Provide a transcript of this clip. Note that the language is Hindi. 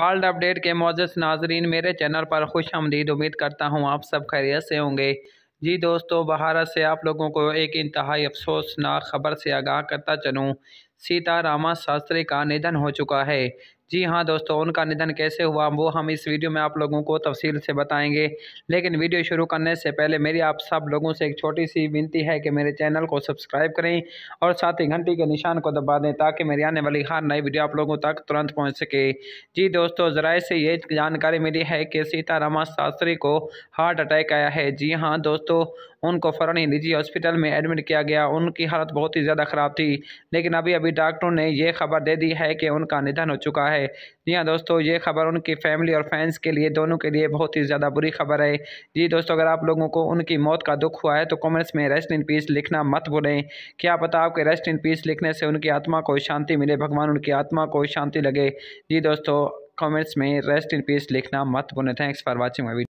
वर्ल्ड अपडेट के मौजूद नाजरीन मेरे चैनल पर खुश आमदीद उम्मीद करता हूँ आप सब खैरियत से होंगे जी दोस्तों भारत से आप लोगों को एक इंतहाई अफसोसनाक खबर से आगाह करता चलूँ सीतारामा शास्त्री का निधन हो चुका है जी हाँ दोस्तों उनका निधन कैसे हुआ वो हम इस वीडियो में आप लोगों को तफसील से बताएंगे लेकिन वीडियो शुरू करने से पहले मेरी आप सब लोगों से एक छोटी सी विनती है कि मेरे चैनल को सब्सक्राइब करें और साथ ही घंटी के निशान को दबा दें ताकि मेरी आने वाली हर नई वीडियो आप लोगों तक तुरंत पहुँच सके जी दोस्तों ज़रा से ये जानकारी मिली है कि सीतारामा शास्त्री को हार्ट अटैक आया है जी हाँ दोस्तों उनको फ़ौरन ही निजी हॉस्पिटल में एडमिट किया गया उनकी हालत बहुत ही ज़्यादा ख़राब थी लेकिन अभी अभी डॉक्टरों ने यह खबर दे दी है कि उनका निधन हो चुका है है जी हाँ दोस्तों ये खबर उनकी फैमिली और फैंस के लिए दोनों के लिए बहुत ही ज़्यादा बुरी खबर है जी दोस्तों अगर आप लोगों को उनकी मौत का दुख हुआ है तो कमेंट्स में रेस्ट इन पीस लिखना मत भूलें क्या पता आपके रेस्ट इन पीस लिखने से उनकी आत्मा को शांति मिले भगवान उनकी आत्मा को शांति लगे जी दोस्तों कॉमेंट्स में रेस्ट इन पीस लिखना मत भूलें thanks for watching my video